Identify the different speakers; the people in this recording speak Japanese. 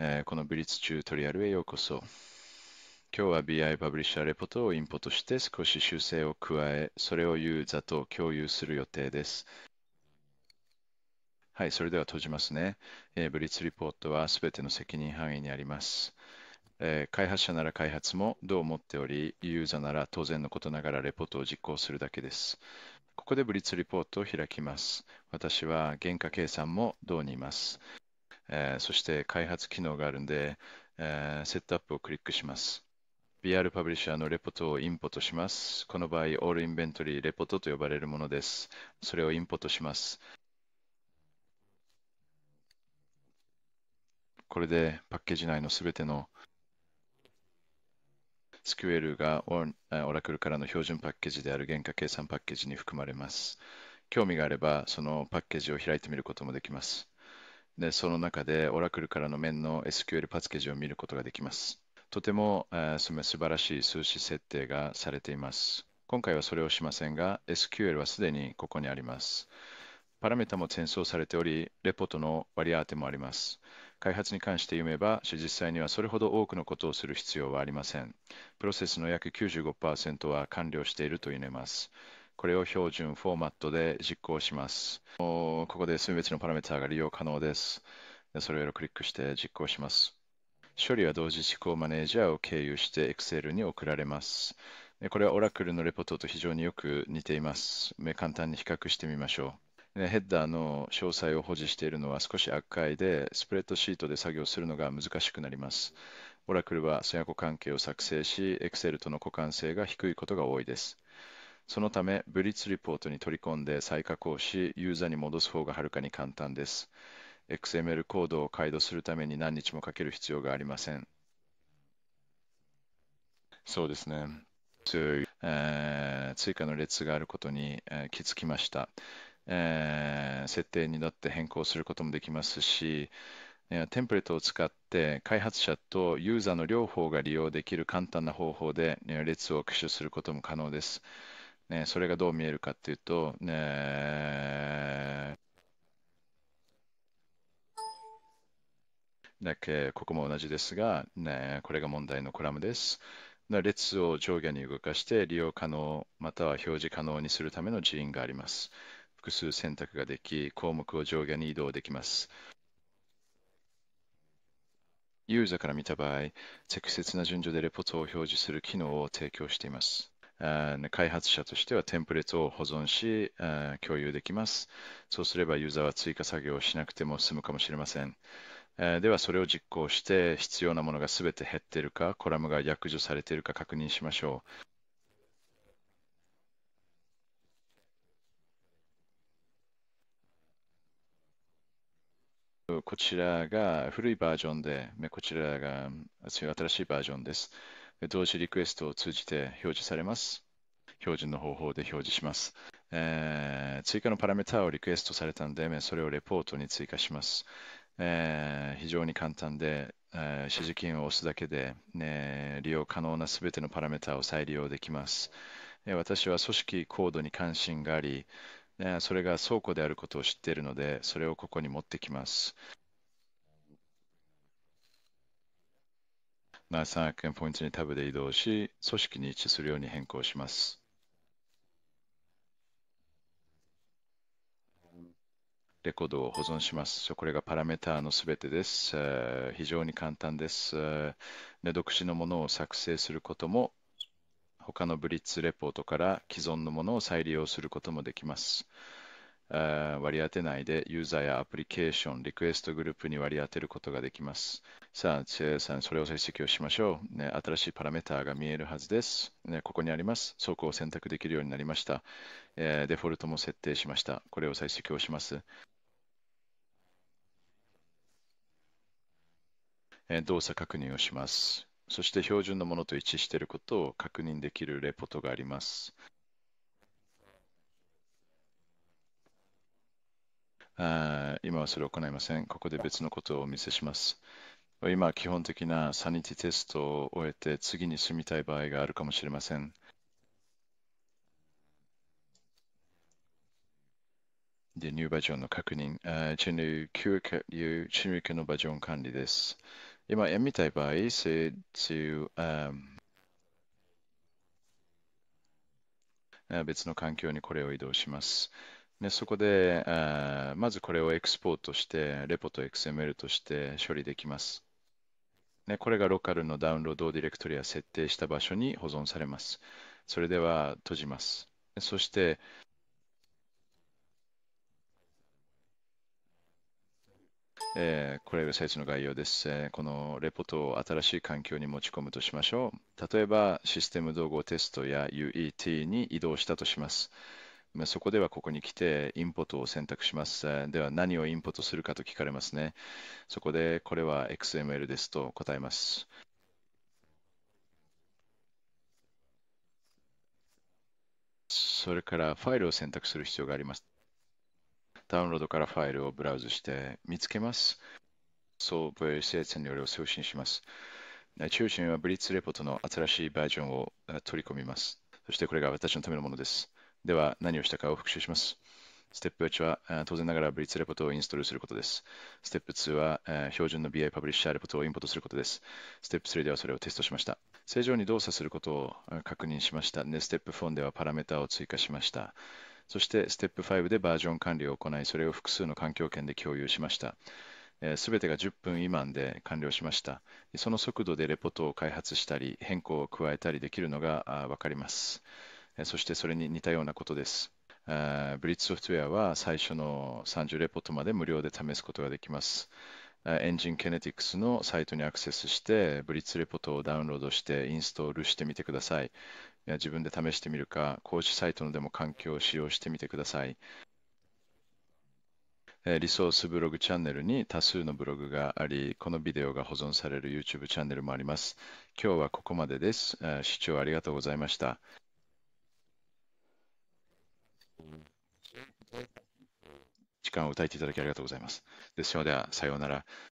Speaker 1: えこのブリチュートリアルへようこそ。今日は BI パブリッシャーレポートをインポートして少し修正を加え、それをユーザーと共有する予定です。はい、それでは閉じますね。えブリッツリポートはすべての責任範囲にあります。え開発者なら開発もどう思っており、ユーザーなら当然のことながらレポートを実行するだけです。ここでブリッツリポートを開きます。私は原価計算もどうにいます。えー、そして開発機能があるんで、えー、セットアップをクリックします。BR パブリッシャーのレポートをインポートします。この場合、オールインベントリーレポートと呼ばれるものです。それをインポートします。これでパッケージ内のすべての SQL がオラクルからの標準パッケージである原価計算パッケージに含まれます。興味があれば、そのパッケージを開いてみることもできます。で、その中で Oracle からの面の SQL パッケージを見ることができます。とても、えー、その素晴らしい数値設定がされています。今回はそれをしませんが、SQL はすでにここにあります。パラメータも転送されており、レポートの割り当てもあります。開発に関して言えば、実際にはそれほど多くのことをする必要はありません。プロセスの約95%は完了していると言えます。これを標準フォーマットで実行します。ここで数別のパラメータが利用可能です。それをクリックして実行します。処理は同時実行マネージャーを経由して Excel に送られます。これは Oracle のレポートと非常によく似ています。簡単に比較してみましょう。ヘッダーの詳細を保持しているのは少し悪解で、スプレッドシートで作業するのが難しくなります。Oracle は親子関係を作成し、Excel との互換性が低いことが多いです。そのため、ブリッツリポートに取り込んで再加工し、ユーザーに戻す方がはるかに簡単です。XML コードを解読するために何日もかける必要がありません。そうですね。えー、追加の列があることに、えー、気づきました、えー、設定になって変更することもできますし、えテンプレートを使って開発者とユーザーの両方が利用できる簡単な方法で、え列を駆使することも可能です。ね、それがどう見えるかっていうと、ね、だけここも同じですが、ね、これが問題のコラムです。列を上下に動かして利用可能または表示可能にするための人員があります。複数選択ができ、項目を上下に移動できます。ユーザーから見た場合、適切な順序でレポートを表示する機能を提供しています。開発者としてはテンプレートを保存し、共有できます。そうすればユーザーは追加作業をしなくても済むかもしれません。では、それを実行して必要なものがすべて減っているか、コラムが約除されているか確認しましょう。こちらが古いバージョンで、こちらが新しいバージョンです。同時リクエストを通じて表示されます。標準の方法で表示します。えー、追加のパラメータをリクエストされたので、それをレポートに追加します。えー、非常に簡単で、えー、指示金を押すだけで、ね、利用可能なすべてのパラメータを再利用できます。え私は組織コードに関心があり、それが倉庫であることを知っているので、それをここに持ってきます。な3億円ポイントにタブで移動し、組織に位置するように変更します。レコードを保存します。これがパラメーターのすべてです、非常に簡単です、寝独自のものを作成することも、他のブリッツレポートから既存のものを再利用することもできます。割り当てないでユーザーやアプリケーション、リクエストグループに割り当てることができます。さあ、チェさん、それを解析をしましょう、ね。新しいパラメーターが見えるはずです。ね、ここにあります。倉庫を選択できるようになりました、えー、デフォルトも設定しました。これを解析をします。えー、動作確認をします。そして標準のものと一致していることを確認できるレポートがあります。あ今はそれを行いません。ここで別のことをお見せします。今は基本的なサニティテストを終えて次に住みたい場合があるかもしれません。で、ニューバージョンの確認。チェヌ旧ー、チェヌーのバージョン管理です。今、やみたい場合、say to、別の環境にこれを移動します。で、そこで、あまずこれをエクスポートして、レポと XML として処理できます。ね、これがローカルのダウンロードディレクトリや設定した場所に保存されます。それでは閉じます。そして、えー、これがサイトの概要です、えこのレポートを新しい環境に持ち込むとしましょう。例えば、システム統合テストや UET に移動したとします。まあ、そこではここに来てインポートを選択します。では何をインポートするかと聞かれますね。そこでこれは XML ですと答えます。それからファイルを選択する必要があります。ダウンロードからファイルをブラウズして見つけます。そう、v 生産によりを送信します。中心はブリッツレポートの新しいバージョンを取り込みます。そしてこれが私のためのものです。では何をしたかを復習します。ステップ1は当然ながらブリッツレポートをインストールすることです。ステップ2は標準の BI パブリッシャーレポートをインポートすることです。ステップ3ではそれをテストしました。正常に動作することを確認しました。で、ステップ4ではパラメータを追加しました。そしてステップ5でバージョン管理を行い、それを複数の環境圏で共有しました。すべてが10分未満で完了しました。その速度でレポートを開発したり、変更を加えたりできるのが分かります。そしてそれに似たようなことです。ブリッツソフトウェアは最初の30レポートまで無料で試すことができます。エンジンケネティクスのサイトにアクセスして、ブリッツレポートをダウンロードしてインストールしてみてください。自分で試してみるか、公式サイトのでも環境を使用してみてください。リソースブログチャンネルに多数のブログがあり、このビデオが保存される YouTube チャンネルもあります。今日はここまでです。視聴ありがとうございました。時間を歌えていただきありがとうございます。ですのでさようなら。